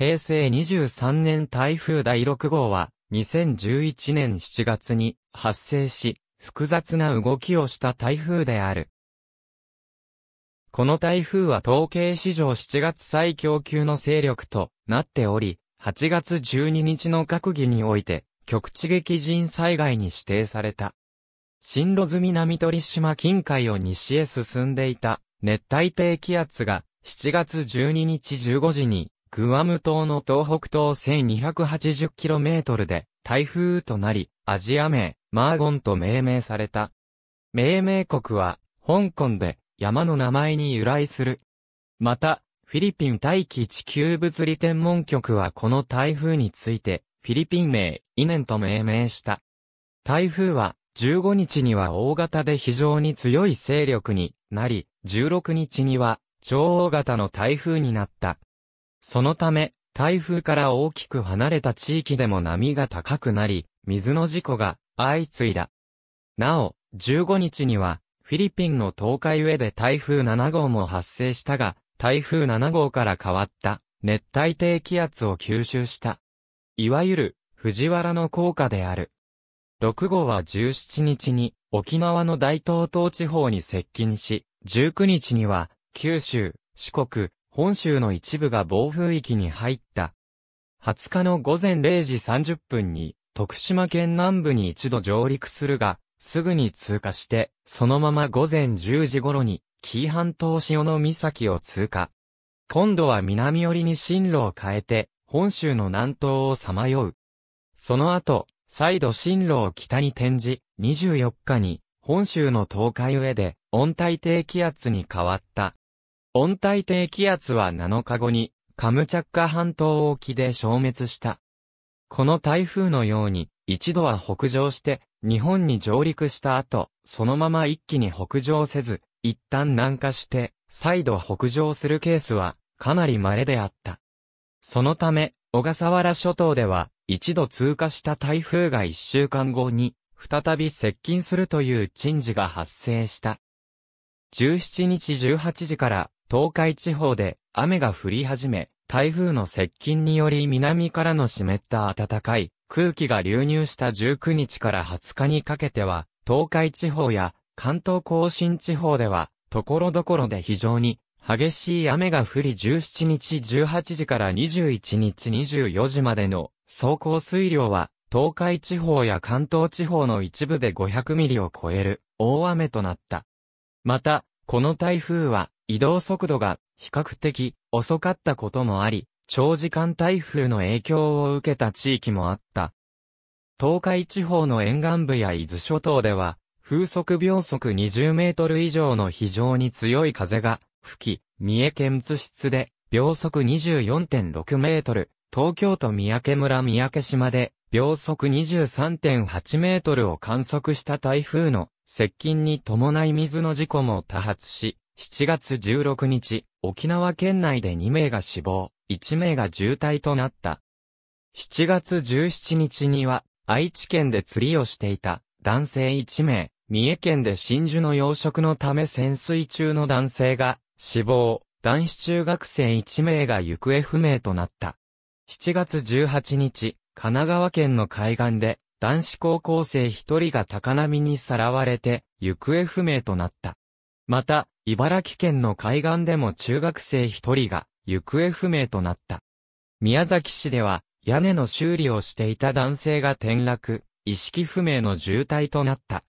平成23年台風第6号は、2011年7月に発生し、複雑な動きをした台風である。この台風は統計史上7月最強級の勢力となっており、8月12日の閣議において、局地激甚災害に指定された。進路済み南鳥島近海を西へ進んでいた熱帯低気圧が7月12日15時にグアム島の東北東1 280km で台風となり、アジア名、マーゴンと命名された。命名国は、香港で山の名前に由来する。また、フィリピン大気地球物理天文局はこの台風について、フィリピン名、イネンと命名した。台風は、15日には大型で非常に強い勢力になり、16日には超大型の台風になった。そのため、台風から大きく離れた地域でも波が高くなり、水の事故が相次いだ。なお、15日には、フィリピンの東海上で台風7号も発生したが、台風7号から変わった熱帯低気圧を吸収した。いわゆる藤原の効果である。6号は17日に沖縄の大東東地方に接近し、19日には九州、四国、本州の一部が暴風域に入った。20日の午前0時30分に、徳島県南部に一度上陸するが、すぐに通過して、そのまま午前10時頃に、紀伊半島潮の岬を通過。今度は南寄りに進路を変えて、本州の南東をさまよう。その後、再度進路を北に転じ、24日に、本州の東海上で温帯低気圧に変わった。温帯低気圧は7日後に、カムチャッカ半島沖で消滅した。この台風のように、一度は北上して、日本に上陸した後、そのまま一気に北上せず、一旦南下して、再度北上するケースは、かなり稀であった。そのため、小笠原諸島では、一度通過した台風が一週間後に、再び接近するという珍事が発生した。17日18時から東海地方で雨が降り始め、台風の接近により南からの湿った暖かい空気が流入した19日から20日にかけては、東海地方や関東甲信地方では、ところどころで非常に激しい雨が降り17日18時から21日24時までの走行水量は、東海地方や関東地方の一部で500ミリを超える大雨となった。また、この台風は移動速度が比較的遅かったこともあり、長時間台風の影響を受けた地域もあった。東海地方の沿岸部や伊豆諸島では、風速秒速20メートル以上の非常に強い風が吹き、三重県津室で秒速24.6メートル、東京都三宅村三宅島で秒速23.8メートルを観測した台風の接近に伴い水の事故も多発し、7月16日、沖縄県内で2名が死亡、1名が重体となった。7月17日には、愛知県で釣りをしていた男性1名、三重県で真珠の養殖のため潜水中の男性が死亡、男子中学生1名が行方不明となった。7月18日、神奈川県の海岸で男子高校生1人が高波にさらわれて行方不明となった。また、茨城県の海岸でも中学生一人が行方不明となった。宮崎市では、屋根の修理をしていた男性が転落、意識不明の重体となった。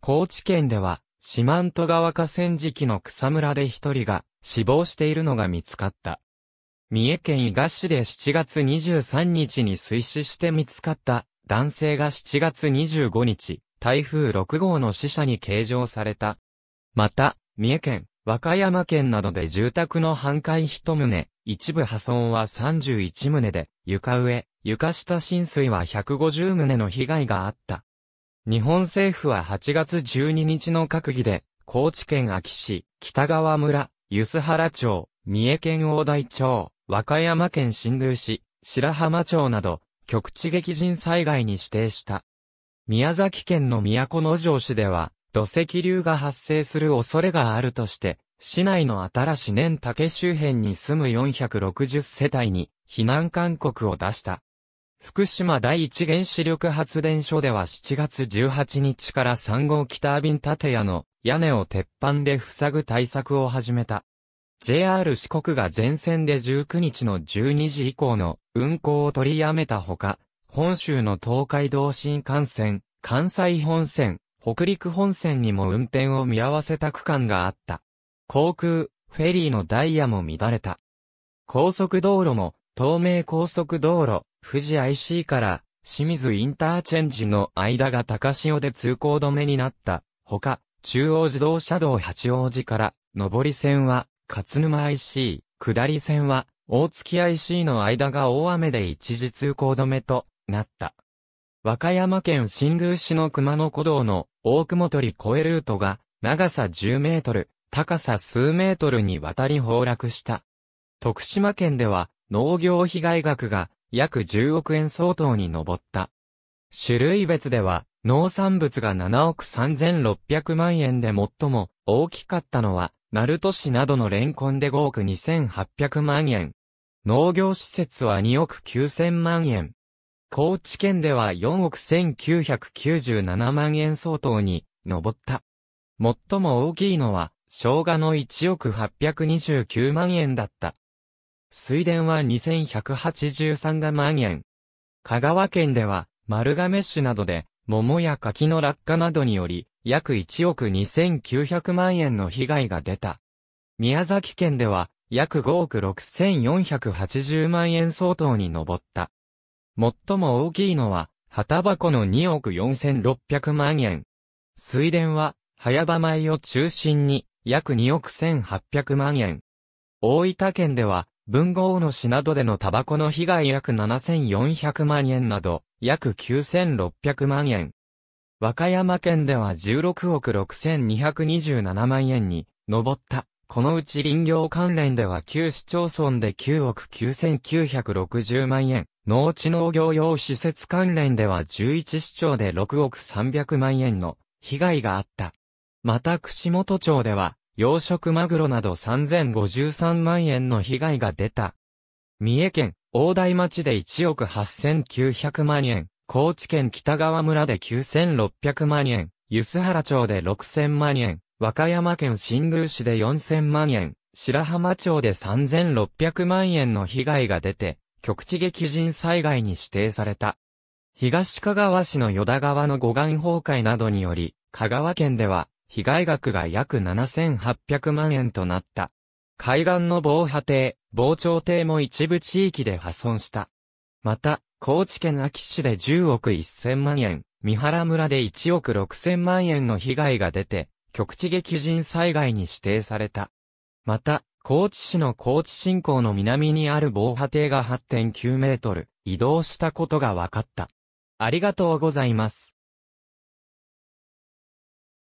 高知県では、四万十川河川敷の草むらで一人が死亡しているのが見つかった。三重県伊賀市で7月23日に水死して見つかった男性が7月25日、台風6号の死者に計上されたまた、三重県、和歌山県などで住宅の半壊1棟、一部破損は31棟で、床上、床下浸水は150棟の被害があった。日本政府は8月12日の閣議で、高知県秋市、北川村、梼原町、三重県大台町、和歌山県新宮市、白浜町など、局地激甚災害に指定した。宮崎県の都の城市では、土石流が発生する恐れがあるとして、市内の新し年竹周辺に住む460世帯に避難勧告を出した。福島第一原子力発電所では7月18日から3号北タービン建屋の屋根を鉄板で塞ぐ対策を始めた。JR 四国が全線で19日の12時以降の運行を取りやめたほか、本州の東海道新幹線、関西本線、北陸本線にも運転を見合わせた区間があった。航空、フェリーのダイヤも乱れた。高速道路も、東名高速道路、富士 IC から清水インターチェンジの間が高潮で通行止めになった。ほか、中央自動車道八王子から、上り線は、勝沼 IC、下り線は、大月 IC の間が大雨で一時通行止めとなった。和歌山県新宮市の熊野古道の大雲取越えルートが長さ10メートル、高さ数メートルにわたり崩落した。徳島県では農業被害額が約10億円相当に上った。種類別では農産物が7億3600万円で最も大きかったのは、鳴門市などのレンコンで5億2800万円。農業施設は2億9000万円。高知県では4億1997万円相当に上った。最も大きいのは、生姜の1億829万円だった。水田は2183万円。香川県では、丸亀市などで、桃や柿の落下などにより、約1億2900万円の被害が出た。宮崎県では、約5億6480万円相当に上った。最も大きいのは、旗箱の2億4600万円。水田は、早場米を中心に、約2億1800万円。大分県では、文豪の市などでのタバコの被害約7400万円など、約9600万円。和歌山県では16億6227万円に上った。このうち林業関連では旧市町村で9億9960万円、農地農業用施設関連では11市町で6億300万円の被害があった。また串本町では養殖マグロなど3053万円の被害が出た。三重県大台町で1億8900万円、高知県北川村で9600万円、梼原町で6000万円、和歌山県新宮市で4000万円、白浜町で3600万円の被害が出て、局地激甚災害に指定された。東香川市の田川の護岸崩壊などにより、香川県では被害額が約7800万円となった。海岸の防波堤、防潮堤も一部地域で破損した。また、高知県秋市で10億1000万円、三原村で1億6000万円の被害が出て、局地激甚災害に指定された。また、高知市の高知新港の南にある防波堤が8.9メートル移動したことが分かった。ありがとうございます。